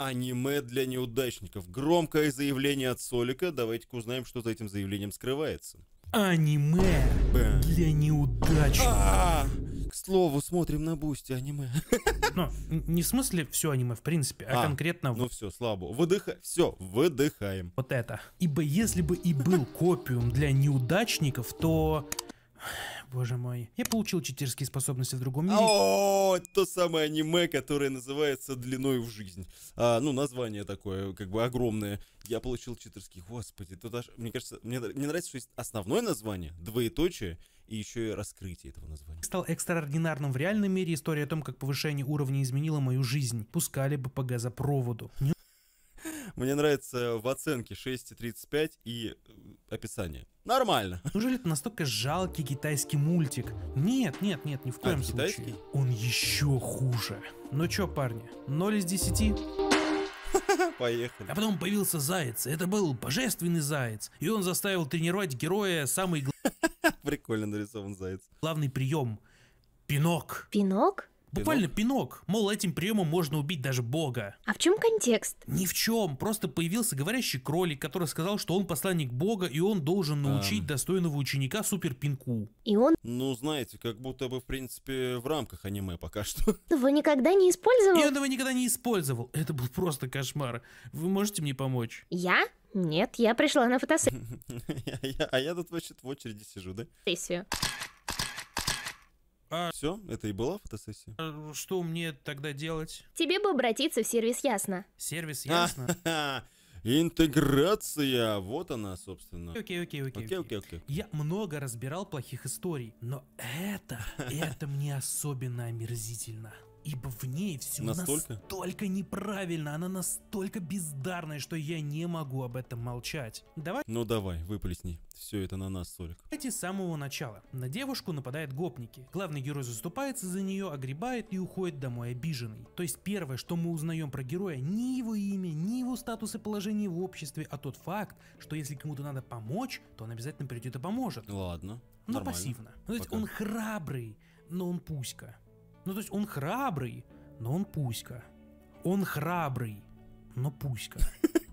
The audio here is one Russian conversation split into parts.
Аниме для неудачников. Громкое заявление от Солика. Давайте-ка узнаем, что за этим заявлением скрывается. Аниме Бэ. для неудачников. А, к слову, смотрим на бусте аниме. Но не в смысле все аниме, в принципе, а, а конкретно... Ну все, слабо. Выдыхай. Все, выдыхаем. Вот это. Ибо если бы и был копиум для неудачников, то Боже мой. Я получил читерские способности в другом мире. О, то самое аниме, которое называется «Длиной в жизнь». А, ну, название такое, как бы огромное. Я получил читерские, господи. Тут аж, мне кажется, мне, мне нравится, что есть основное название, двоеточие, и еще и раскрытие этого названия. Стал экстраординарным в реальном мире история о том, как повышение уровня изменило мою жизнь. Пускали бы по газопроводу. Не мне нравится в оценке 6,35 и э, описание. Нормально. Неужели это настолько жалкий китайский мультик? Нет, нет, нет, ни в а, коем а, случае. Он еще хуже. Ну чё, парни, 0 из 10? Поехали. А потом появился заяц. Это был божественный заяц. И он заставил тренировать героя самый... Прикольно нарисован заяц. Главный прием. Пинок. Пинок? Буквально пинок. Мол, этим приемом можно убить даже бога. А в чем контекст? Ни в чем. Просто появился говорящий кролик, который сказал, что он посланник бога, и он должен научить да. достойного ученика супер пинку. И он... Ну, знаете, как будто бы, в принципе, в рамках аниме пока что. Вы никогда не использовал? Я его никогда не использовал. Это был просто кошмар. Вы можете мне помочь? Я? Нет, я пришла на фотосессию. А я тут вообще в очереди сижу, да? Сессию. А... Все, это и была фотосессия. А что мне тогда делать? Тебе бы обратиться в сервис Ясно. Сервис а, Ясно? Интеграция, вот она, собственно. Окей, окей, окей. Окей, окей, окей. Я много разбирал плохих историй, но это, это мне особенно омерзительно ибо в ней все настолько? настолько неправильно, она настолько бездарная, что я не могу об этом молчать. Давай... Ну давай, выплесни. Все это на нас, Солик. Эти с самого начала. На девушку нападают гопники. Главный герой заступается за нее, огребает и уходит домой обиженный. То есть первое, что мы узнаем про героя, ни его имя, ни его статус и положение в обществе, а тот факт, что если кому-то надо помочь, то он обязательно придет и поможет. Ладно. Но нормально. пассивно. Ну, то есть он храбрый, но он пуська. Ну, то есть он храбрый, но он пуська. Он храбрый, но пуська.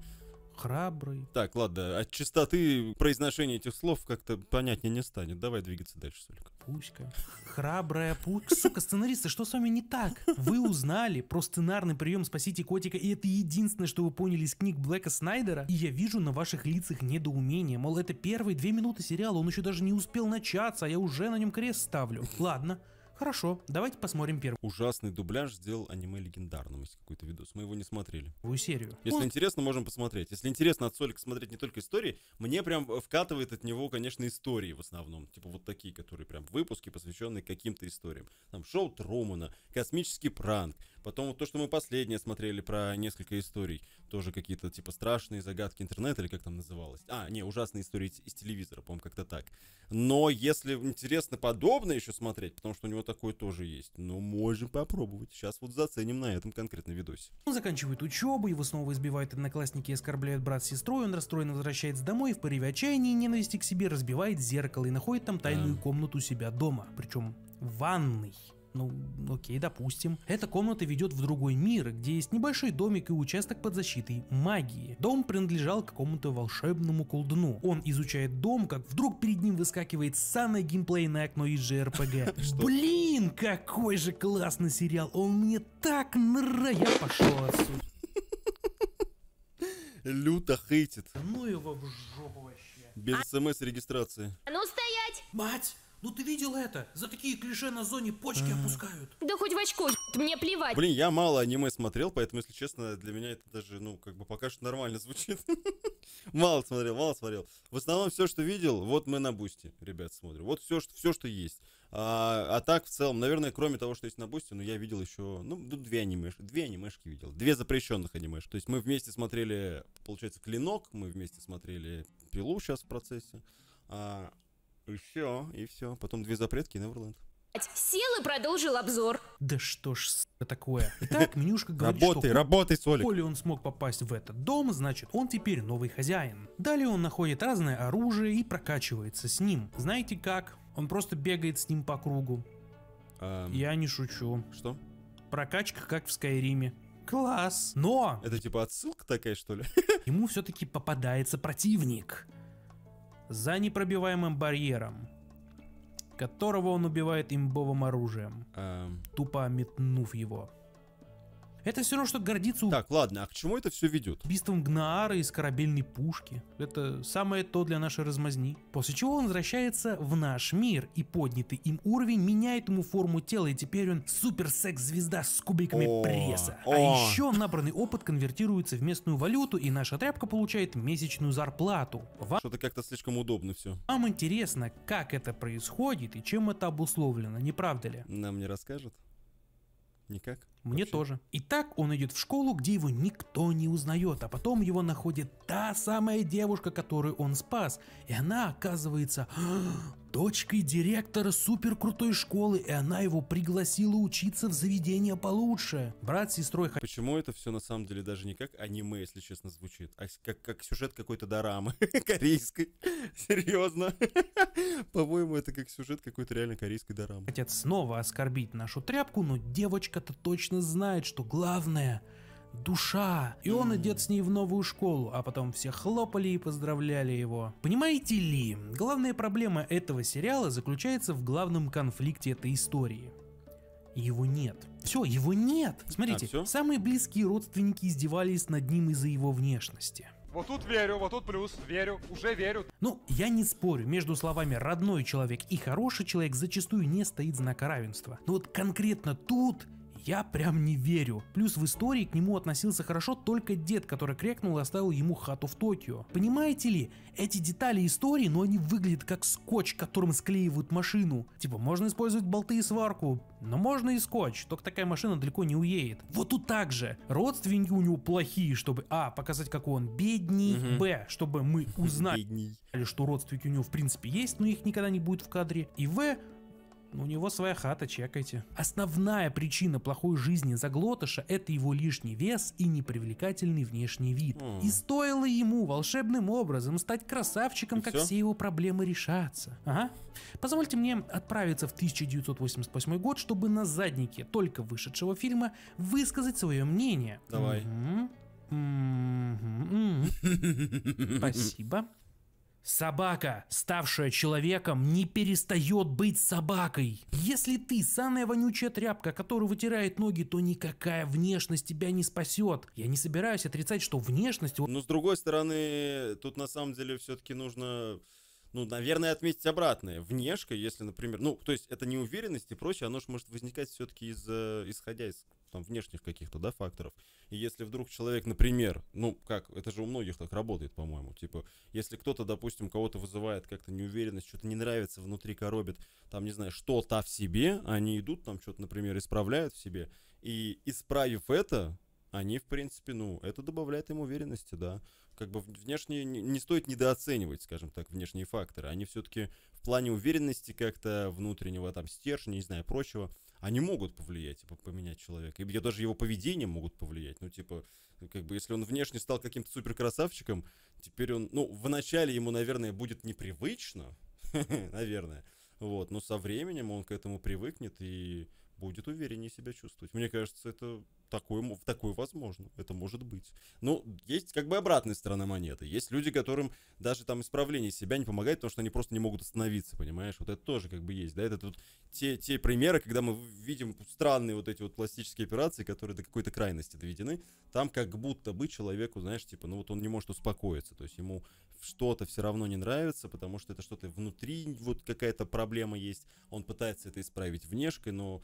Храбрый. Так, ладно, от чистоты произношения этих слов как-то понятнее не станет. Давай двигаться дальше, Солик. Пуська. Храбрая пуська. Сука, сценаристы, что с вами не так? Вы узнали про сценарный прием «Спасите котика», и это единственное, что вы поняли из книг Блэка Снайдера, и я вижу на ваших лицах недоумение. Мол, это первые две минуты сериала, он еще даже не успел начаться, а я уже на нем крест ставлю. Ладно, Хорошо, давайте посмотрим первый. Ужасный дубляж сделал аниме легендарным, если какой-то видос. Мы его не смотрели. Какую серию? Если Он... Ну. интересно, можем посмотреть. Если интересно, от Солика смотреть не только истории, мне прям вкатывает от него, конечно, истории в основном. Типа вот такие, которые прям выпуски, посвященные каким-то историям. Там шоу Трумана, космический пранк. Потом вот то, что мы последнее смотрели про несколько историй. Тоже какие-то типа страшные загадки интернета или как там называлось. А, не, ужасные истории из телевизора, по-моему, как-то так. Но если интересно подобное еще смотреть, потому что у него такое тоже есть, ну, можем попробовать. Сейчас вот заценим на этом конкретно видосе. Он заканчивает учебу, его снова избивают одноклассники и оскорбляют брат с сестрой, он расстроенно возвращается домой в порыве отчаяния и ненависти к себе разбивает зеркало и находит там тайную а. комнату у себя дома. Причем в ванной. Ну, окей, допустим. Эта комната ведет в другой мир, где есть небольшой домик и участок под защитой магии. Дом принадлежал какому-то волшебному колдуну. Он изучает дом, как вдруг перед ним выскакивает самое геймплейное окно из JRPG. Блин, какой же классный сериал, он мне так нравится. Я пошел отсюда. Люто хейтит. Ну его в жопу вообще. Без смс-регистрации. А ну стоять! Мать! Ну ты видел это? За такие клише на зоне почки опускают. Да хоть в очко, мне плевать. Блин, я мало аниме смотрел, поэтому, если честно, для меня это даже, ну, как бы пока что нормально звучит. мало смотрел, мало смотрел. В основном все, что видел, вот мы на бусте, ребят, смотрим. Вот все, что, все, что есть. А, а так, в целом, наверное, кроме того, что есть на бусте, ну, я видел еще, ну, две анимешки, две анимешки видел. Две запрещенных анимешки. То есть мы вместе смотрели, получается, Клинок, мы вместе смотрели Пилу сейчас в процессе. А, и все, и все. Потом две запретки и Неверленд. Сел и продолжил обзор. Да что ж такое? Итак, менюшка говорит, работай, что работай, Солик. Коли он смог попасть в этот дом, значит он теперь новый хозяин. Далее он находит разное оружие и прокачивается с ним. Знаете как? Он просто бегает с ним по кругу. Эм... Я не шучу. Что? Прокачка как в Скайриме. Класс. Но... Это типа отсылка такая, что ли? Ему все-таки попадается противник за непробиваемым барьером, которого он убивает имбовым оружием, эм... тупо метнув его. Это все равно, что гордиться... Так, ладно, а к чему это все ведет? Убийством Гнаара из корабельной пушки. Это самое то для нашей размазни. После чего он возвращается в наш мир, и поднятый им уровень меняет ему форму тела, и теперь он супер-секс-звезда с кубиками о, пресса. А о. А еще набранный опыт конвертируется в местную валюту, и наша тряпка получает месячную зарплату. Вам... Что-то как-то слишком удобно все. Вам интересно, как это происходит и чем это обусловлено, не правда ли? Нам не расскажут. Никак? Мне вообще? тоже. Итак, он идет в школу, где его никто не узнает, а потом его находит та самая девушка, которую он спас. И она оказывается дочкой директора суперкрутой школы, и она его пригласила учиться в заведение получше. Брат с сестрой... Почему это все на самом деле даже не как аниме, если честно, звучит, а как, как сюжет какой-то дорамы корейской? Серьезно? По-моему, это как сюжет какой-то реально корейской дорамы. Хотят снова оскорбить нашу тряпку, но девочка-то точно знает, что главное — душа. И он идет с ней в новую школу, а потом все хлопали и поздравляли его. Понимаете ли, главная проблема этого сериала заключается в главном конфликте этой истории. Его нет. Все, его нет. А Смотрите, а, самые близкие родственники издевались над ним из-за его внешности. Вот тут верю, вот тут плюс, верю, уже верю. Ну, я не спорю, между словами «родной человек» и «хороший человек» зачастую не стоит знака равенства. Но вот конкретно тут я прям не верю. Плюс в истории к нему относился хорошо только дед, который крекнул и оставил ему хату в Токио. Понимаете ли, эти детали истории, но они выглядят как скотч, которым склеивают машину. Типа можно использовать болты и сварку, но можно и скотч, только такая машина далеко не уедет. Вот тут так же. Родственники у него плохие, чтобы а, показать какой он бедний, угу. б, чтобы мы узнали, бедний. что родственники у него в принципе есть, но их никогда не будет в кадре, и в, ну, у него своя хата, чекайте. Основная причина плохой жизни заглотыша – это его лишний вес и непривлекательный внешний вид. Mm. И стоило ему волшебным образом стать красавчиком, и как все? все его проблемы решатся. Ага. Позвольте мне отправиться в 1988 год, чтобы на заднике только вышедшего фильма высказать свое мнение. Давай. Угу. Угу. Спасибо. Собака, ставшая человеком, не перестает быть собакой. Если ты самая вонючая тряпка, которая вытирает ноги, то никакая внешность тебя не спасет. Я не собираюсь отрицать, что внешность... Но ну, с другой стороны, тут на самом деле все-таки нужно ну, наверное, отметить обратное. Внешка, если, например, ну, то есть это неуверенность и прочее, оно же может возникать все-таки из, э, исходя из там, внешних каких-то, да, факторов. И если вдруг человек, например, ну, как, это же у многих так работает, по-моему, типа, если кто-то, допустим, кого-то вызывает как-то неуверенность, что-то не нравится, внутри коробит, там, не знаю, что-то в себе, они идут, там, что-то, например, исправляют в себе, и исправив это, они, в принципе, ну, это добавляет им уверенности, да. Как бы внешне не, не стоит недооценивать, скажем так, внешние факторы. Они все-таки плане уверенности как-то внутреннего, там, стержня, не знаю, прочего, они могут повлиять, типа, поменять человека. И даже его поведение могут повлиять. Ну, типа, как бы, если он внешне стал каким-то суперкрасавчиком теперь он, ну, вначале ему, наверное, будет непривычно, наверное, вот, но со временем он к этому привыкнет и будет увереннее себя чувствовать. Мне кажется, это такое, в такое возможно, это может быть. Ну, есть как бы обратная сторона монеты. Есть люди, которым даже там исправление себя не помогает, потому что они просто не могут остановиться, понимаешь? Вот это тоже как бы есть, да? Это тут те, те примеры, когда мы видим странные вот эти вот пластические операции, которые до какой-то крайности доведены, там как будто бы человеку, знаешь, типа, ну вот он не может успокоиться, то есть ему что-то все равно не нравится, потому что это что-то внутри, вот какая-то проблема есть, он пытается это исправить внешкой, но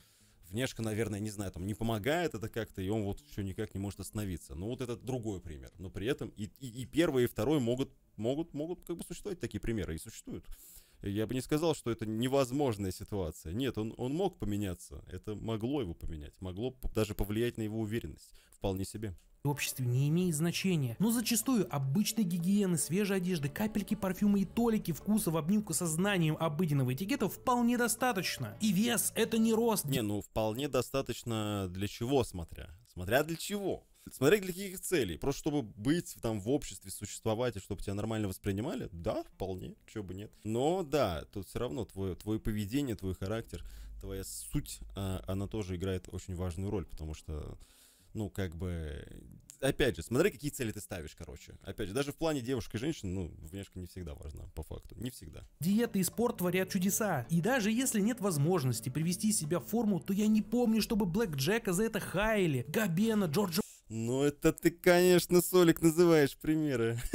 внешка, наверное, не знаю, там не помогает это как-то, и он вот еще никак не может остановиться. Ну вот это другой пример. Но при этом и, и, и первый, и второй могут, могут, могут как бы существовать такие примеры, и существуют. Я бы не сказал, что это невозможная ситуация. Нет, он, он мог поменяться. Это могло его поменять. Могло даже повлиять на его уверенность. Вполне себе обществе не имеет значения, но зачастую обычной гигиены, свежей одежды, капельки парфюма и толики вкуса в обнимку со знанием обыденного этикета вполне достаточно. И вес это не рост. Не, ну вполне достаточно для чего смотря. Смотря для чего. Смотря для каких целей. Просто чтобы быть там в обществе, существовать, и чтобы тебя нормально воспринимали, да, вполне, чего бы нет. Но да, тут все равно твое, твое поведение, твой характер, твоя суть, а, она тоже играет очень важную роль, потому что ну, как бы, опять же, смотри, какие цели ты ставишь, короче. Опять же, даже в плане девушек и женщин, ну, внешка не всегда важна, по факту, не всегда. Диета и спорт творят чудеса, и даже если нет возможности привести себя в форму, то я не помню, чтобы Блэк Джека за это хаяли, Габена, Джорджа... Ну, это ты, конечно, Солик называешь примеры.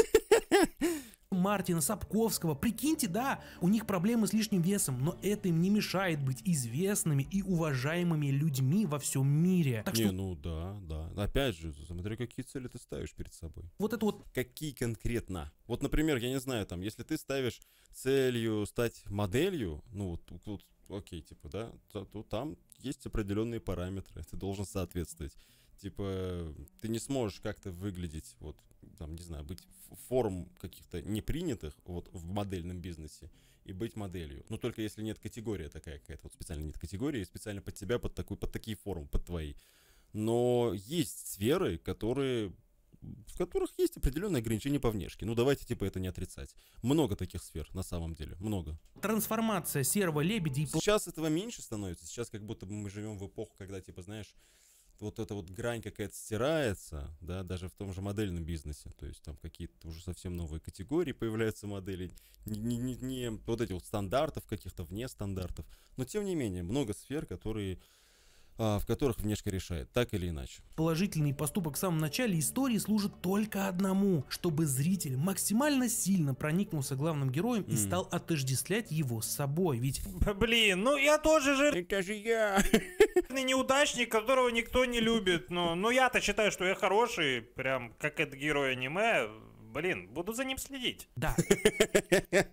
Мартина, Сапковского. Прикиньте, да, у них проблемы с лишним весом, но это им не мешает быть известными и уважаемыми людьми во всем мире. Так не, что... ну да, да. Опять же, смотри, какие цели ты ставишь перед собой. Вот это вот... Какие конкретно? Вот, например, я не знаю, там, если ты ставишь целью стать моделью, ну, вот, вот окей, типа, да, то, то там есть определенные параметры, ты должен соответствовать. Типа, ты не сможешь как-то выглядеть вот там, не знаю, быть форм каких-то непринятых вот в модельном бизнесе и быть моделью. Но ну, только если нет категории такая какая-то, вот специально нет категории, специально под себя под, такую, под такие формы, под твои. Но есть сферы, которые в которых есть определенные ограничения по внешке. Ну, давайте, типа, это не отрицать. Много таких сфер, на самом деле, много. Трансформация серого лебедя и... Сейчас этого меньше становится. Сейчас как будто мы живем в эпоху, когда, типа, знаешь, вот эта вот грань какая-то стирается, да, даже в том же модельном бизнесе, то есть там какие-то уже совсем новые категории появляются модели, не, не, не вот эти вот стандартов каких-то вне стандартов, но тем не менее много сфер, которые а, в которых внешка решает, так или иначе. Положительный поступок в самом начале истории служит только одному, чтобы зритель максимально сильно проникнулся главным героем mm. и стал отождествлять его с собой, ведь... Блин, ну я тоже же... Это же я... Неудачник, которого никто не любит, но, но я-то считаю, что я хороший, прям как этот герой аниме, Блин, буду за ним следить. Да.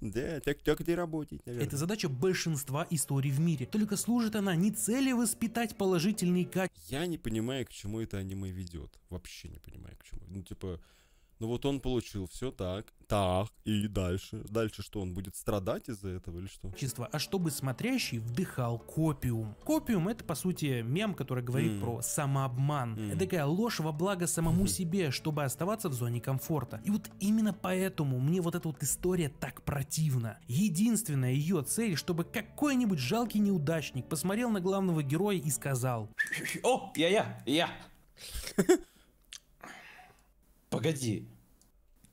Да, так так и работать, наверное. Это задача большинства историй в мире. Только служит она не цели воспитать положительный качества. Я не понимаю, к чему это аниме ведет. Вообще не понимаю, к чему. Ну, типа, ну вот он получил все так, так, и дальше. Дальше что, он будет страдать из-за этого или что? Чисто, а чтобы смотрящий вдыхал копиум. Копиум это по сути мем, который говорит mm. про самообман. Mm. Это такая ложь во благо самому mm. себе, чтобы оставаться в зоне комфорта. И вот именно поэтому мне вот эта вот история так противна. Единственная ее цель, чтобы какой-нибудь жалкий неудачник посмотрел на главного героя и сказал о я!», -я, я. Погоди,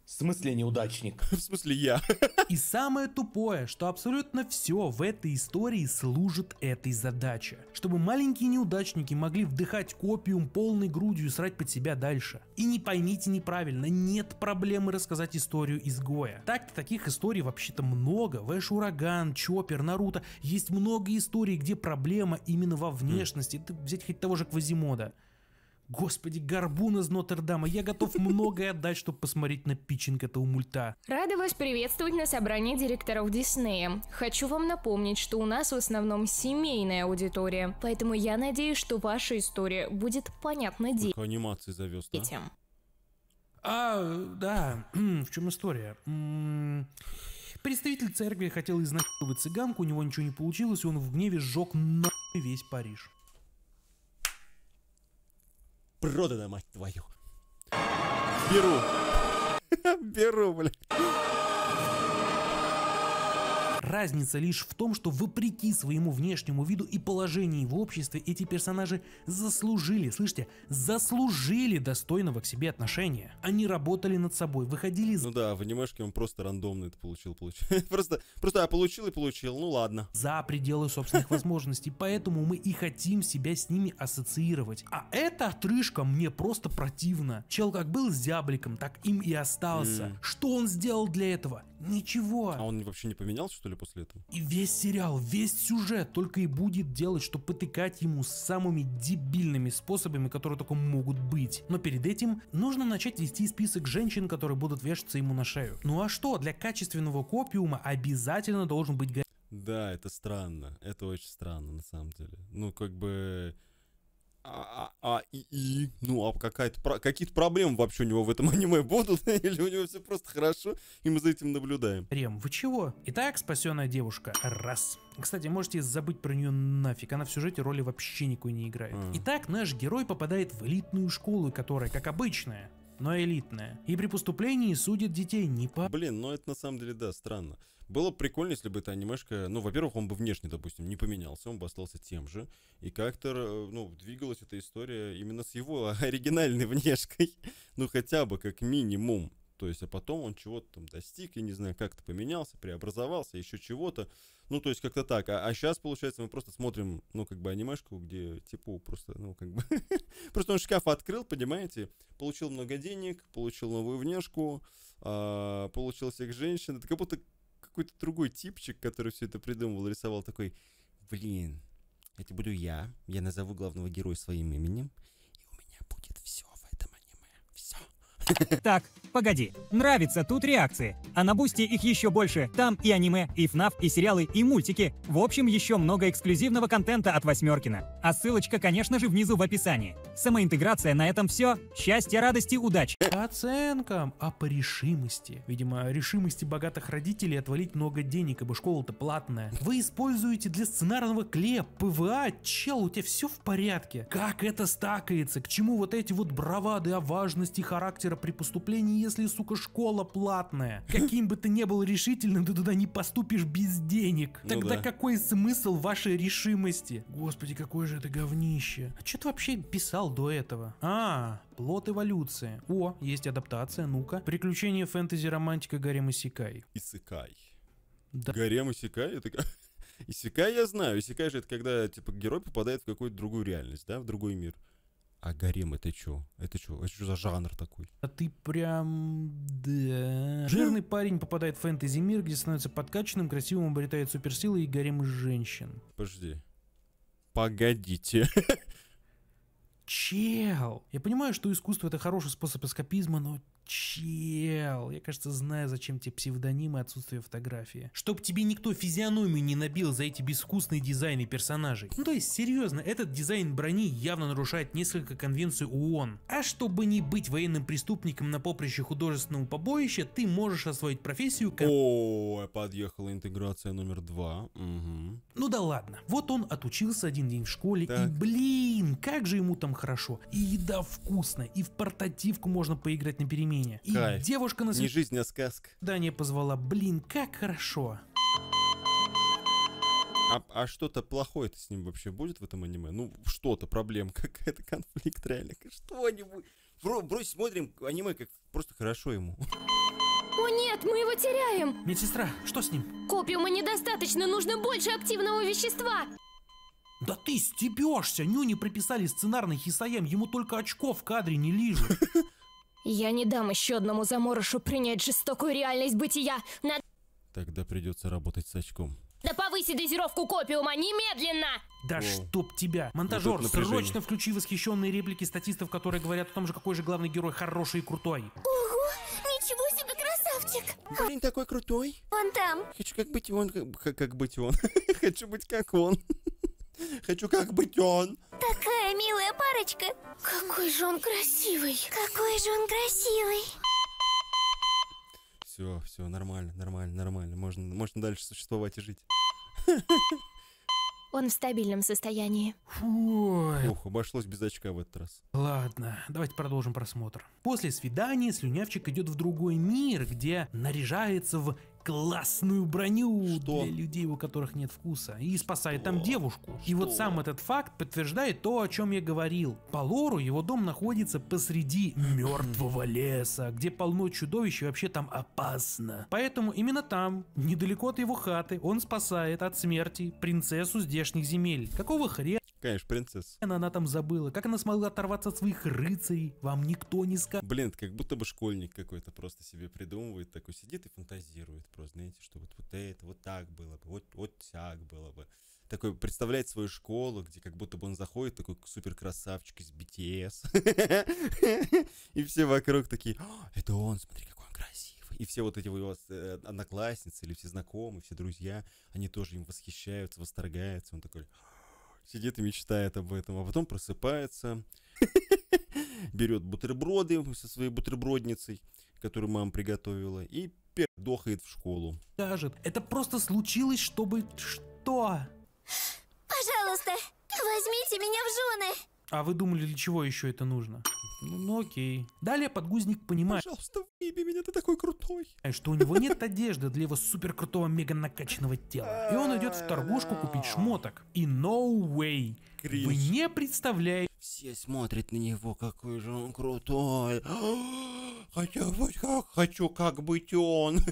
в смысле неудачник? В смысле я. И самое тупое, что абсолютно все в этой истории служит этой задаче. Чтобы маленькие неудачники могли вдыхать копиум полной грудью и срать под себя дальше. И не поймите неправильно, нет проблемы рассказать историю изгоя. Так-то таких историй вообще-то много. Вэш Ураган, Чоппер, Наруто. Есть много историй, где проблема именно во хм. внешности. взять хоть того же Квазимода. Господи, горбун из Нотр-Дама, я готов многое отдать, чтобы посмотреть на питчинг этого мульта. Рада вас приветствовать на собрании директоров Диснея. Хочу вам напомнить, что у нас в основном семейная аудитория, поэтому я надеюсь, что ваша история будет понятна детям. анимации завез, да? Детям. А, да, в чем история? Представитель церкви хотел изнасиловать цыганку, у него ничего не получилось, и он в гневе сжег на весь Париж. Продано, мать твою. Беру. Беру, блядь. Разница лишь в том, что вопреки своему внешнему виду и положению в обществе эти персонажи заслужили, слышите, заслужили достойного к себе отношения. Они работали над собой, выходили из... Ну да, в анимешке он просто рандомно это получил, получил. Просто, просто я а, получил и получил, ну ладно. За пределы собственных возможностей, поэтому мы и хотим себя с ними ассоциировать. А эта отрыжка мне просто противна. Чел как был с зябликом, так им и остался. Что он сделал для этого? Ничего. А он вообще не поменялся, что ли, после этого? И весь сериал, весь сюжет только и будет делать, что потыкать ему самыми дебильными способами, которые только могут быть. Но перед этим нужно начать вести список женщин, которые будут вешаться ему на шею. Ну а что, для качественного копиума обязательно должен быть да, это странно. Это очень странно, на самом деле. Ну, как бы а, а, а, и, и, ну, а какая-то, какие-то проблемы вообще у него в этом аниме будут, или у него все просто хорошо, и мы за этим наблюдаем. Рем, вы чего? Итак, спасенная девушка, раз. Кстати, можете забыть про нее нафиг, она в сюжете роли вообще никакой не играет. А. Итак, наш герой попадает в элитную школу, которая, как обычная, но элитная. И при поступлении судят детей не по... Блин, ну это на самом деле, да, странно. Было прикольно, если бы эта анимешка... Ну, во-первых, он бы внешне, допустим, не поменялся, он бы остался тем же. И как-то, э, ну, двигалась эта история именно с его оригинальной внешкой. ну, хотя бы как минимум. То есть, а потом он чего-то там достиг, я не знаю, как-то поменялся, преобразовался, еще чего-то. Ну, то есть, как-то так. А, а сейчас, получается, мы просто смотрим, ну, как бы анимешку, где, типа, просто, ну, как бы... просто он шкаф открыл, понимаете? Получил много денег, получил новую внешку, а, получил всех женщин. Это как будто какой-то другой типчик, который все это придумывал, рисовал, такой, блин, это буду я, я назову главного героя своим именем, Так, погоди. Нравится тут реакции. А на Бусти их еще больше. Там и аниме, и ФНАФ, и сериалы, и мультики. В общем, еще много эксклюзивного контента от Восьмеркина. А ссылочка, конечно же, внизу в описании. Самоинтеграция на этом все. Счастья, радости, удачи. По оценкам, а по решимости. Видимо, решимости богатых родителей отвалить много денег, ибо школа-то платная. Вы используете для сценарного клея ПВА. Чел, у тебя все в порядке. Как это стакается? К чему вот эти вот бравады о важности характера при поступлении, если, сука, школа платная. Каким бы ты ни был решительным, ты туда не поступишь без денег. Ну Тогда да. какой смысл вашей решимости? Господи, какое же это говнище. А что ты вообще писал до этого? А, плод эволюции. О, есть адаптация, ну-ка. Приключения фэнтези-романтика Гарема Сикай. Исыкай. Да. Гарем Исикай? Это как... Исекай я знаю. Исекай же это когда, типа, герой попадает в какую-то другую реальность, да, в другой мир. А гарем это что? Это что? Это что за жанр такой? А ты прям... Да. Жирный парень попадает в фэнтези-мир, где становится подкачанным, красивым, обретает суперсилы и гарем из женщин. Подожди. Погодите. Чел! Я понимаю, что искусство это хороший способ эскапизма, но чел, я, кажется, знаю, зачем тебе псевдонимы и отсутствие фотографии. Чтоб тебе никто физиономию не набил за эти безвкусные дизайны персонажей. Ну то есть, серьезно, этот дизайн брони явно нарушает несколько конвенций ООН. А чтобы не быть военным преступником на поприще художественного побоища, ты можешь освоить профессию... Как... О, подъехала интеграция номер два. Угу. Ну да ладно. Вот он отучился один день в школе, так. и блин, как же ему там хорошо. И еда вкусная, и в портативку можно поиграть на перемене камине. И Кайф. девушка на свид... Не жизнь, а сказка. Да, не позвала, блин, как хорошо. А, а что-то плохое-то с ним вообще будет в этом аниме? Ну, что-то, проблем, какая-то, конфликт реально, что-нибудь. Брось, смотрим аниме, как просто хорошо ему. О нет, мы его теряем! Медсестра, что с ним? Копиума недостаточно, нужно больше активного вещества! Да ты стебешься! Нюни прописали сценарный Хисаем, ему только очко в кадре не лижут. Я не дам еще одному заморышу принять жестокую реальность бытия. Надо... Тогда придется работать с очком. Да повыси дозировку копиума немедленно! Да О. чтоб тебя! Монтажер, вот срочно включи восхищенные реплики статистов, которые говорят о том же, какой же главный герой хороший и крутой. Ого! Ничего себе красавчик! Блин, такой крутой! Он там! Хочу как быть он, как, как быть он. Хочу быть как он. Хочу как быть он. Такая милая парочка. Какой же он красивый. Какой же он красивый. Все, все, нормально, нормально, нормально. Можно, можно дальше существовать и жить. Он в стабильном состоянии. Фух. Ух, обошлось без очка в этот раз. Ладно, давайте продолжим просмотр. После свидания слюнявчик идет в другой мир, где наряжается в классную броню Что? для людей, у которых нет вкуса, и спасает Что? там девушку. Что? И вот сам этот факт подтверждает то, о чем я говорил. По лору его дом находится посреди мертвого леса, где полно чудовищ и вообще там опасно. Поэтому именно там, недалеко от его хаты, он спасает от смерти принцессу здешних земель. Какого хрена Конечно, принцесса. Она, она там забыла. Как она смогла оторваться от своих рыцарей? Вам никто не скажет. Блин, как будто бы школьник какой-то просто себе придумывает, такой сидит и фантазирует просто, знаете, что вот, вот это, вот так было бы, вот, вот так было бы. Такой представляет свою школу, где как будто бы он заходит, такой супер красавчик из BTS. И все вокруг такие, «А, это он, смотри, какой он красивый и все вот эти его э, одноклассницы или все знакомые, все друзья, они тоже им восхищаются, восторгаются. Он такой, «А, сидит и мечтает об этом, а потом просыпается, берет бутерброды со своей бутербродницей, которую мама приготовила, и пердохает в школу. Скажет, это просто случилось, чтобы что? Пожалуйста, возьмите меня в жены! А вы думали, для чего еще это нужно? Ну, ну окей. Далее подгузник понимает... Пожалуйста, выеби меня, ты такой крутой. Э, что у него нет одежды для его супер крутого мега накачанного тела. И он идет в торгушку купить а. шмоток. И no way. Криш. Вы не представляете... Все смотрят на него, какой же он крутой. Хотя, вот как хочу, как быть он.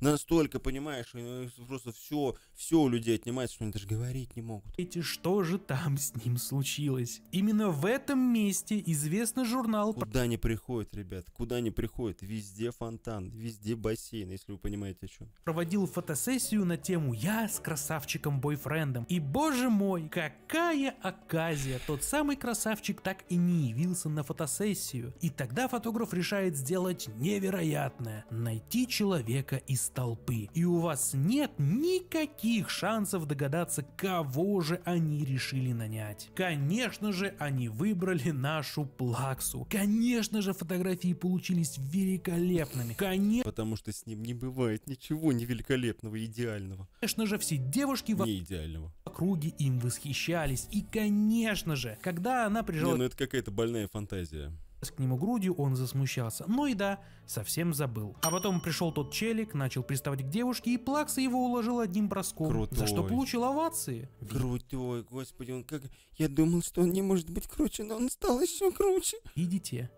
настолько, понимаешь, э, просто все, все у людей отнимается, что они даже говорить не могут. Эти что же там с ним случилось? Именно в этом месте известный журнал... Куда не приходит, ребят, куда не приходит, везде фонтан, везде бассейн, если вы понимаете, о чем. Проводил фотосессию на тему «Я с красавчиком-бойфрендом». И боже мой, какая оказия, тот самый красавчик так и не явился на фотосессию. И тогда фотограф решает сделать невероятное – найти человека из толпы, и у вас нет никаких шансов догадаться, кого же они решили нанять. Конечно же, они выбрали нашу плаксу. Конечно же, фотографии получились великолепными. Конечно... Потому что с ним не бывает ничего невеликолепного и идеального. Конечно же, все девушки... Не идеального. округе им восхищались. И, конечно же, когда она прижала... Не, ну это какая-то больная фантазия. С к нему грудью, он засмущался. Ну и да, совсем забыл. А потом пришел тот челик, начал приставать к девушке, и Плакса его уложил одним броском. Крутой. За что получил овации. Крутой, господи, он как... Я думал, что он не может быть круче, но он стал еще круче. Видите?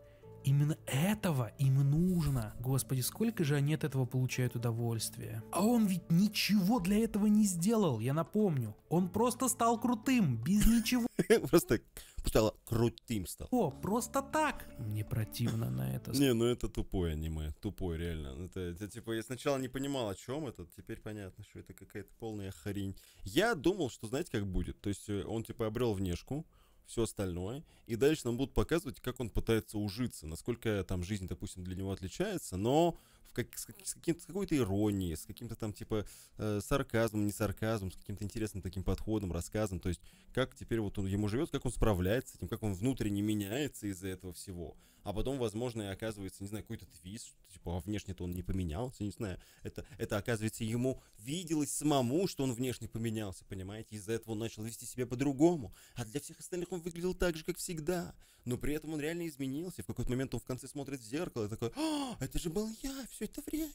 Именно этого им нужно. Господи, сколько же они от этого получают удовольствие. А он ведь ничего для этого не сделал, я напомню. Он просто стал крутым, без ничего. Просто стало крутым стал. О, просто так. Мне противно на это. Не, ну это тупое аниме, тупое реально. Это, это типа я сначала не понимал, о чем это, теперь понятно, что это какая-то полная хрень. Я думал, что знаете как будет, то есть э, он типа обрел внешку, все остальное. И дальше нам будут показывать, как он пытается ужиться, насколько там жизнь, допустим, для него отличается, но в как, с, с, каким, с какой-то иронией, с каким-то там типа э, сарказмом, не сарказмом, с каким-то интересным таким подходом, рассказом. То есть, как теперь вот он ему живет, как он справляется с этим, как он внутренне меняется из-за этого всего а потом, возможно, и оказывается, не знаю, какой-то твист, типа, а внешне-то он не поменялся, не знаю. Это, это, оказывается, ему виделось самому, что он внешне поменялся, понимаете? Из-за этого он начал вести себя по-другому, а для всех остальных он выглядел так же, как всегда. Но при этом он реально изменился. В какой-то момент он в конце смотрит в зеркало и такой, а, это же был я все это время.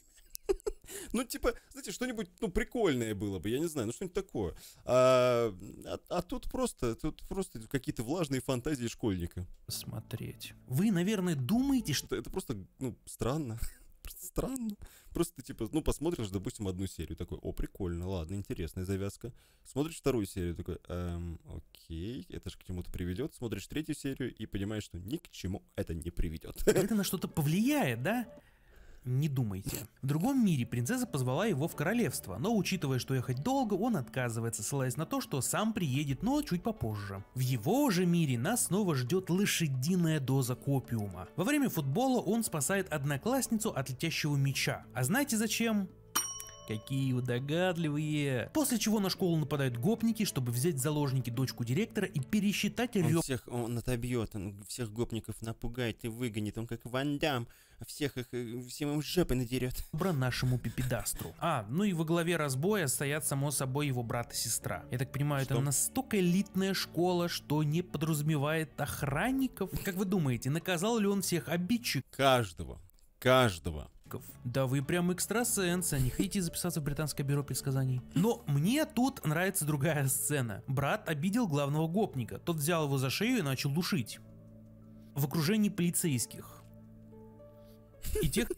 Ну, типа, знаете, что-нибудь, ну, прикольное было бы, я не знаю, ну, что-нибудь такое. А, а, а тут просто, тут просто какие-то влажные фантазии школьника. Смотреть. Вы, наверное, думаете, что... Это просто, ну, странно. Просто странно. Просто типа, ну, посмотришь, допустим, одну серию, такой, о, прикольно, ладно, интересная завязка. Смотришь вторую серию, такой, эм, окей, это же к чему-то приведет. Смотришь третью серию и понимаешь, что ни к чему это не приведет. Это на что-то повлияет, да? не думайте. В другом мире принцесса позвала его в королевство, но учитывая, что ехать долго, он отказывается, ссылаясь на то, что сам приедет, но чуть попозже. В его же мире нас снова ждет лошадиная доза копиума. Во время футбола он спасает одноклассницу от летящего меча. А знаете зачем? Какие вы догадливые. После чего на школу нападают гопники, чтобы взять заложники дочку директора и пересчитать реб... Он всех он отобьет, он всех гопников напугает и выгонит, он как Ван а всех их, э, всем им жопы надерет. Бра нашему пипедастру. А, ну и во главе разбоя стоят само собой его брат и сестра. Я так понимаю, что? это настолько элитная школа, что не подразумевает охранников. Как вы думаете, наказал ли он всех обидчиков? Каждого. Каждого ужастиков. Да вы прям экстрасенсы, а не хотите записаться в британское бюро предсказаний? Но мне тут нравится другая сцена. Брат обидел главного гопника, тот взял его за шею и начал душить. В окружении полицейских. И тех,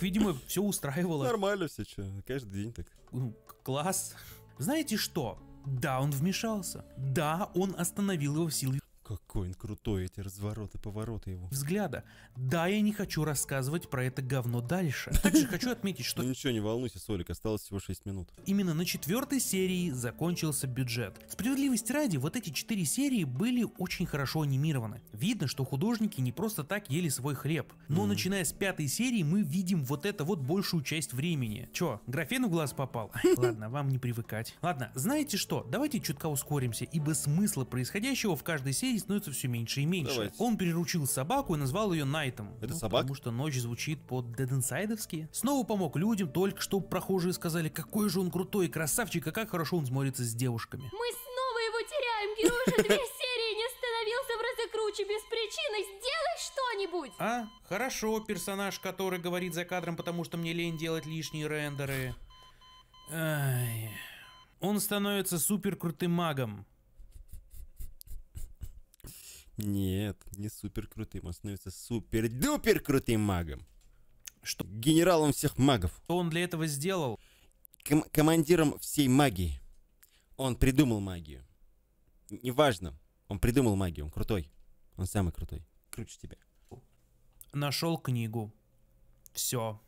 видимо, все устраивало. Нормально все, что, каждый день так. Ну, класс. Знаете что? Да, он вмешался. Да, он остановил его в силу какой он крутой, эти развороты, повороты его. Взгляда. Да, я не хочу рассказывать про это говно дальше. Также хочу отметить, что... Ну ничего, не волнуйся, Солик, осталось всего 6 минут. Именно на четвертой серии закончился бюджет. Справедливости ради, вот эти четыре серии были очень хорошо анимированы. Видно, что художники не просто так ели свой хлеб. Но начиная с пятой серии мы видим вот это вот большую часть времени. Чё, графен в глаз попал? Ладно, вам не привыкать. Ладно, знаете что, давайте чутка ускоримся, ибо смысла происходящего в каждой серии становится все меньше и меньше. Давайте. Он переручил собаку и назвал ее Найтом. Это ну, собака? Потому что ночь звучит под Dead Inside-овски. Снова помог людям, только что прохожие сказали, какой же он крутой красавчик, а как хорошо он смотрится с девушками. Мы снова его теряем, Герой уже две серии не становился в разы круче без причины. Сделай что-нибудь! А, хорошо, персонаж, который говорит за кадром, потому что мне лень делать лишние рендеры. Ай... Он становится супер крутым магом. Нет, не супер крутым, он становится супер-дупер крутым магом. Что? Генералом всех магов. Что он для этого сделал? Ком командиром всей магии. Он придумал магию. Неважно, он придумал магию, он крутой. Он самый крутой. Круче тебя. Нашел книгу. Все.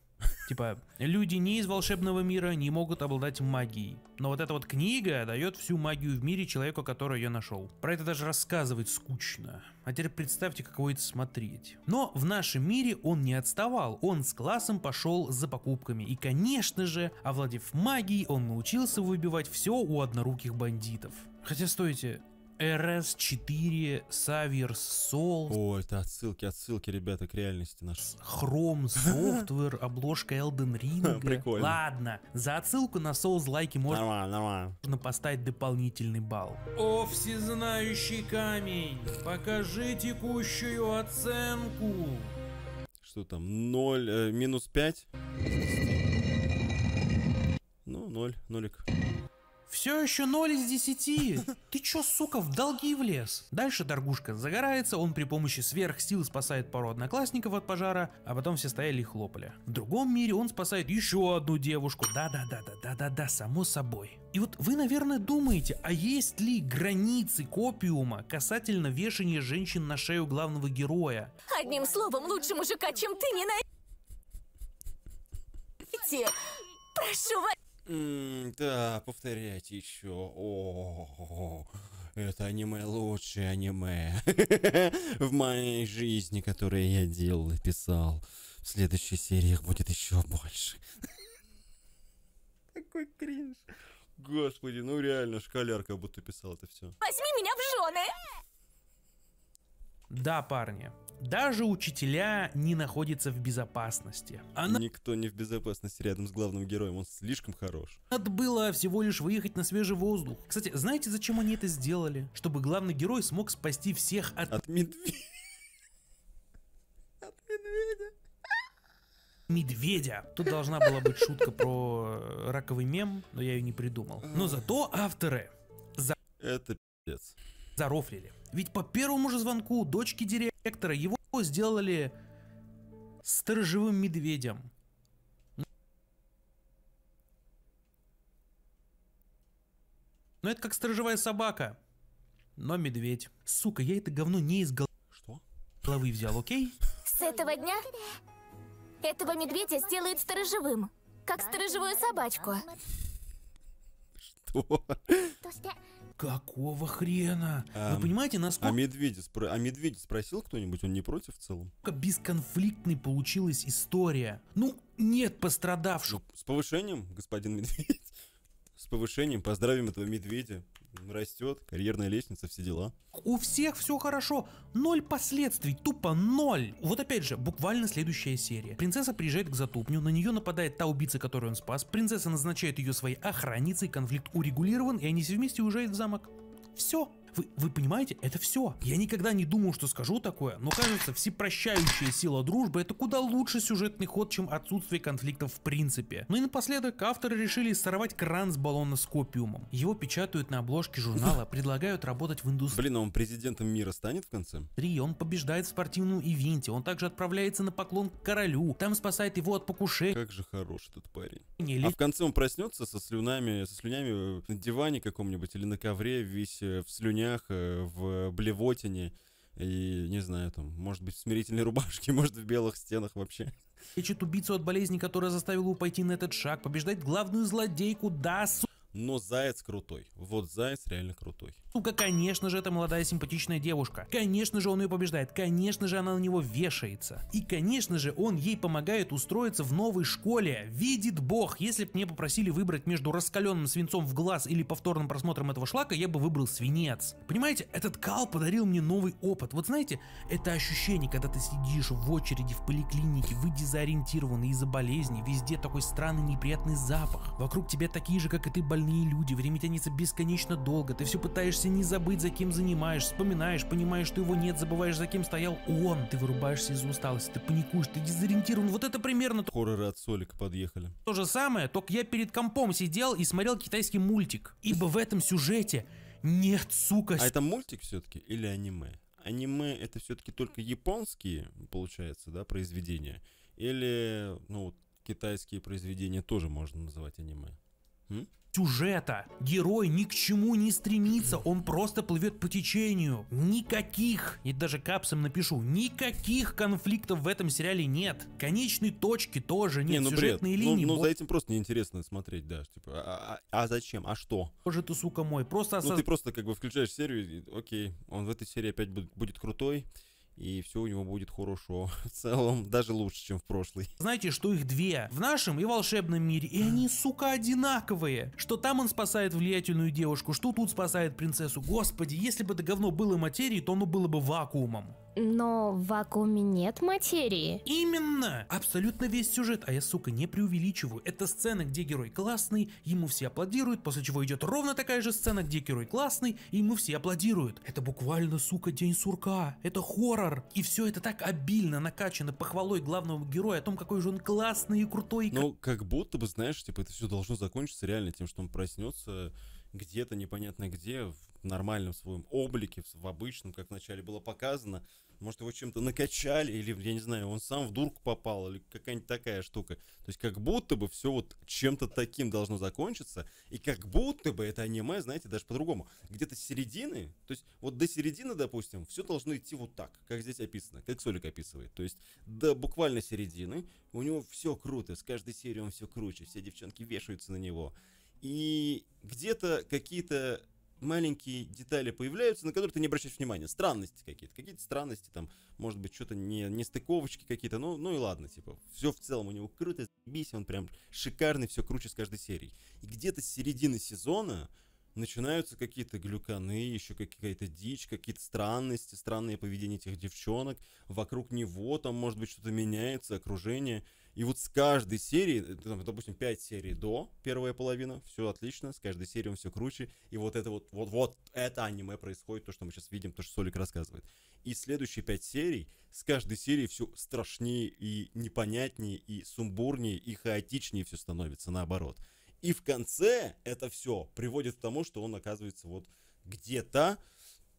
Типа, люди не из волшебного мира не могут обладать магией. Но вот эта вот книга дает всю магию в мире человеку, который ее нашел. Про это даже рассказывать скучно. А теперь представьте, как его это смотреть. Но в нашем мире он не отставал. Он с классом пошел за покупками. И, конечно же, овладев магией, он научился выбивать все у одноруких бандитов. Хотя, стойте, РС 4 Saviors Сол О, это отсылки, отсылки, ребята, к реальности нашей. Хром СОФТВЕР обложка Элден Ринга. Прикольно. Ладно, за отсылку на Souls лайки можно... Нормально, нормально. Можно поставить дополнительный балл. О, всезнающий камень, покажи текущую оценку. Что там, 0, э, минус 5? Ну, 0, нолик. Все еще ноль из десяти. Ты чё, сука, в долги влез? Дальше Доргушка загорается, он при помощи сверхсил спасает пару одноклассников от пожара, а потом все стояли и хлопали. В другом мире он спасает еще одну девушку. Да-да-да-да-да-да-да, само собой. И вот вы, наверное, думаете, а есть ли границы копиума касательно вешания женщин на шею главного героя? Одним словом, лучше мужика, чем ты, не найти. Прошу вас. Ммм, да, повторять еще. О, это аниме лучшее аниме в моей жизни, которое я делал и писал. В следующей серии их будет еще больше. Какой кринж. Господи, ну реально, шкаляр будто писал это все. Возьми меня в жены! Да, парни, даже учителя не находится в безопасности. Она... А Никто не в безопасности рядом с главным героем, он слишком хорош. Надо было всего лишь выехать на свежий воздух. Кстати, знаете, зачем они это сделали? Чтобы главный герой смог спасти всех от... От медведя. От медведя медведя. Тут должна была быть шутка про э, раковый мем, но я ее не придумал. Но зато авторы за... Это пиздец. Зарофлили. Ведь по первому же звонку дочки деревья Гектора, его сделали сторожевым медведем. Но это как сторожевая собака, но медведь. Сука, я это говно не из головы. Что? Головы взял, окей? С этого дня этого медведя сделают сторожевым, как сторожевую собачку. Что? Какого хрена? А, Вы понимаете, насколько... А медведя, спро... а медведя спросил кто-нибудь, он не против в целом? Бесконфликтной получилась история. Ну, нет пострадавших. Ну, с повышением, господин Медведь. С повышением поздравим этого медведя растет, карьерная лестница, все дела. У всех все хорошо, ноль последствий, тупо ноль. Вот опять же, буквально следующая серия. Принцесса приезжает к затупню, на нее нападает та убийца, которую он спас, принцесса назначает ее своей охранницей, конфликт урегулирован, и они все вместе уезжают в замок. Все. Вы, вы понимаете, это все. Я никогда не думал, что скажу такое, но кажется, всепрощающая сила дружбы это куда лучше сюжетный ход, чем отсутствие конфликтов в принципе. Ну и напоследок авторы решили сорвать кран с баллона с копиумом. Его печатают на обложке журнала, предлагают работать в индустрии. Блин, а он президентом мира станет в конце? Три, он побеждает в спортивном ивенте, он также отправляется на поклон к королю, там спасает его от покушения. Как же хорош этот парень. Или... А в конце он проснется со слюнами, со слюнями на диване каком-нибудь или на ковре весь э, в слюне простынях, э, в блевотине и, не знаю, там, может быть, в смирительной рубашке, может, в белых стенах вообще. Лечит убийцу от болезни, которая заставила его пойти на этот шаг, побеждать главную злодейку, да, су... Но Заяц крутой. Вот Заяц реально крутой. Сука, конечно же, это молодая симпатичная девушка. Конечно же, он ее побеждает. Конечно же, она на него вешается. И, конечно же, он ей помогает устроиться в новой школе. Видит бог, если бы мне попросили выбрать между раскаленным свинцом в глаз или повторным просмотром этого шлака, я бы выбрал свинец. Понимаете, этот кал подарил мне новый опыт. Вот знаете, это ощущение, когда ты сидишь в очереди в поликлинике, вы дезориентированы из-за болезни, везде такой странный неприятный запах. Вокруг тебя такие же, как и ты, больные люди, время тянется бесконечно долго, ты все пытаешься стараешься не забыть, за кем занимаешь, вспоминаешь, понимаешь, что его нет, забываешь, за кем стоял он. Ты вырубаешься из усталости, ты паникуешь, ты дезориентирован. Вот это примерно... Хорроры от Солика подъехали. То же самое, только я перед компом сидел и смотрел китайский мультик. Ибо в этом сюжете нет, сука... А это мультик все-таки или аниме? аниме это все-таки только японские, получается, да, произведения? Или, ну, китайские произведения тоже можно называть аниме? М? сюжета. Герой ни к чему не стремится, он просто плывет по течению. Никаких, и даже капсом напишу, никаких конфликтов в этом сериале нет. Конечной точки тоже нет, не, ну, сюжетной бред. Ну, линии. Ну, ну может... за этим просто неинтересно смотреть, да, типа, а, а, а, а зачем, а что? Боже ты, сука мой, просто... Ну, осоз... Ну ты просто как бы включаешь серию, и, окей, он в этой серии опять будет, будет крутой, и все у него будет хорошо. В целом, даже лучше, чем в прошлый. Знаете, что их две? В нашем и волшебном мире. И они, сука, одинаковые. Что там он спасает влиятельную девушку, что тут спасает принцессу. Господи, если бы это говно было материей, то оно было бы вакуумом. Но в вакууме нет материи. Именно! Абсолютно весь сюжет, а я, сука, не преувеличиваю. Это сцена, где герой классный, ему все аплодируют, после чего идет ровно такая же сцена, где герой классный, и ему все аплодируют. Это буквально, сука, день сурка. Это хоррор. И все это так обильно накачано похвалой главного героя о том, какой же он классный и крутой. Ну, как будто бы, знаешь, типа это все должно закончиться реально тем, что он проснется где-то непонятно где, в нормальном своем облике, в обычном, как вначале было показано. Может, его чем-то накачали, или, я не знаю, он сам в дурку попал, или какая-нибудь такая штука. То есть, как будто бы все вот чем-то таким должно закончиться, и как будто бы это аниме, знаете, даже по-другому. Где-то с середины, то есть, вот до середины, допустим, все должно идти вот так, как здесь описано, как Солик описывает. То есть, до буквально середины у него все круто, с каждой серии он все круче, все девчонки вешаются на него. И где-то какие-то маленькие детали появляются, на которые ты не обращаешь внимания. Странности какие-то, какие-то странности, там, может быть, что-то не, не стыковочки какие-то, ну, ну и ладно, типа, все в целом у него круто, заебись, он прям шикарный, все круче с каждой серией. И где-то с середины сезона начинаются какие-то глюканы, еще какая-то дичь, какие-то странности, странное поведение этих девчонок, вокруг него там, может быть, что-то меняется, окружение, и вот с каждой серии, э, там, допустим, 5 серий до, первая половина, все отлично, с каждой серией он все круче. И вот это вот, вот, вот это аниме происходит, то, что мы сейчас видим, то, что Солик рассказывает. И следующие 5 серий, с каждой серии все страшнее и непонятнее, и сумбурнее, и хаотичнее все становится, наоборот. И в конце это все приводит к тому, что он оказывается вот где-то,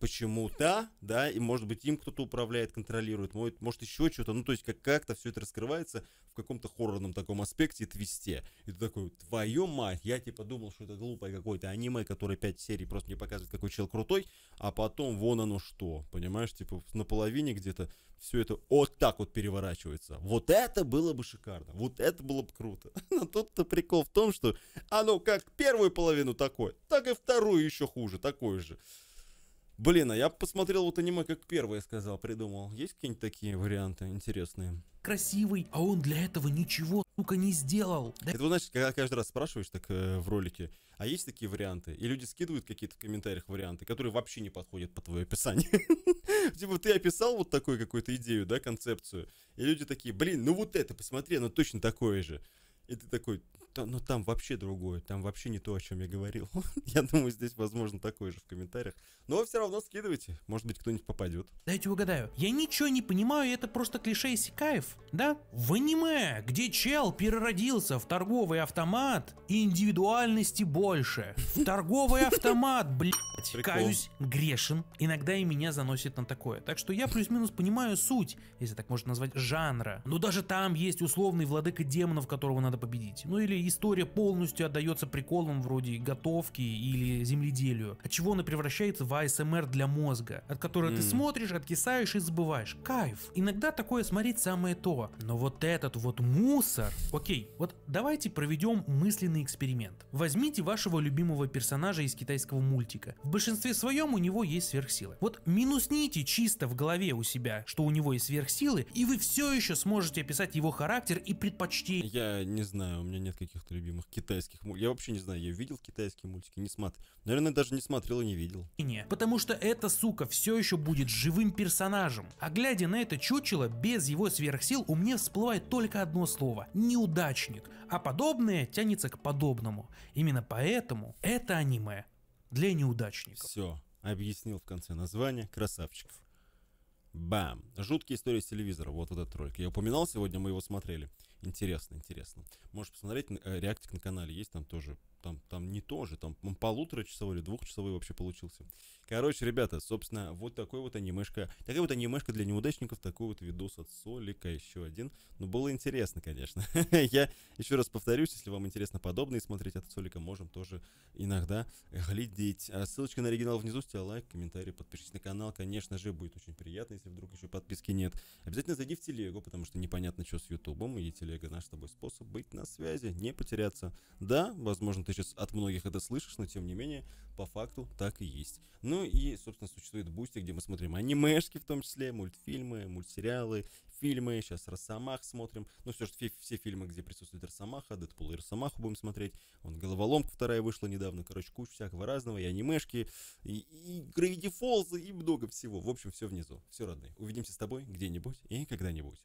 почему-то, да, и может быть им кто-то управляет, контролирует, может, может еще что-то, ну то есть как- как-то все это раскрывается в каком-то хоррорном таком аспекте, твисте. И ты такой, твою мать, я типа думал, что это глупое какое-то аниме, которое пять серий просто не показывает, какой чел крутой, а потом вон оно что, понимаешь, типа наполовине где-то все это вот так вот переворачивается. Вот это было бы шикарно, вот это было бы круто. Но тут-то прикол в том, что оно как первую половину такой, так и вторую еще хуже, такой же. Блин, а я посмотрел вот аниме, как первое сказал, придумал. Есть какие-нибудь такие варианты интересные? Красивый, а он для этого ничего, сука, не сделал. Да? Это вот значит, когда каждый раз спрашиваешь так э, в ролике, а есть такие варианты? И люди скидывают какие-то в комментариях варианты, которые вообще не подходят по твое описание. Типа ты описал вот такую какую-то идею, да, концепцию, и люди такие, блин, ну вот это, посмотри, оно точно такое же. И ты такой, ну там вообще другое, там вообще не то, о чем я говорил. я думаю, здесь возможно такое же в комментариях. Но все равно скидывайте, может быть кто-нибудь попадет. Дайте угадаю, я ничего не понимаю, это просто клише Исикаев, да? В аниме, где чел переродился в торговый автомат, и индивидуальности больше. В торговый автомат, блядь. Каюсь, грешен. Иногда и меня заносит на такое. Так что я плюс-минус понимаю суть, если так можно назвать, жанра. Но даже там есть условный владыка демонов, которого надо надо победить. Ну или история полностью отдается приколам вроде готовки или земледелию, от чего она превращается в АСМР для мозга, от которой mm. ты смотришь, откисаешь и забываешь. Кайф. Иногда такое смотреть самое то. Но вот этот вот мусор... Окей, вот давайте проведем мысленный эксперимент. Возьмите вашего любимого персонажа из китайского мультика. В большинстве своем у него есть сверхсилы. Вот минусните чисто в голове у себя, что у него есть сверхсилы, и вы все еще сможете описать его характер и предпочтение. Я не не знаю, у меня нет каких-то любимых китайских мультиков. Я вообще не знаю, я видел китайские мультики, не смотрел. Наверное, даже не смотрел и не видел. И не, потому что эта сука все еще будет живым персонажем. А глядя на это чучело, без его сверхсил у меня всплывает только одно слово – неудачник. А подобное тянется к подобному. Именно поэтому это аниме для неудачников. Все, объяснил в конце название красавчиков. Бам! Жуткие истории с телевизора. Вот этот ролик. Я упоминал сегодня, мы его смотрели. Интересно, интересно. Можешь посмотреть, э, реактик на канале есть, там тоже там, там не тоже, там он полуторачасовой или двухчасовой вообще получился. Короче, ребята, собственно, вот такой вот анимешка. Такая вот анимешка для неудачников, такой вот видос от Солика, еще один. Ну, было интересно, конечно. Я еще раз повторюсь, если вам интересно подобное смотреть от Солика, можем тоже иногда глядеть. А ссылочка на оригинал внизу, ставьте лайк, комментарий, подпишитесь на канал. Конечно же, будет очень приятно, если вдруг еще подписки нет. Обязательно зайди в телегу, потому что непонятно, что с ютубом, и телега наш с тобой способ быть на связи, не потеряться. Да, возможно, ты сейчас от многих это слышишь, но тем не менее, по факту так и есть. Ну ну и, собственно, существует Бусти, где мы смотрим анимешки в том числе, мультфильмы, мультсериалы, фильмы. Сейчас Росомах смотрим. Ну, все же все, фильмы, где присутствует Росомаха, Дэдпул и Росомаху будем смотреть. Он Головоломка вторая вышла недавно. Короче, куча всякого разного. И анимешки, и, и Гравити Фолзы, и много всего. В общем, все внизу. Все, родные. Увидимся с тобой где-нибудь и когда-нибудь.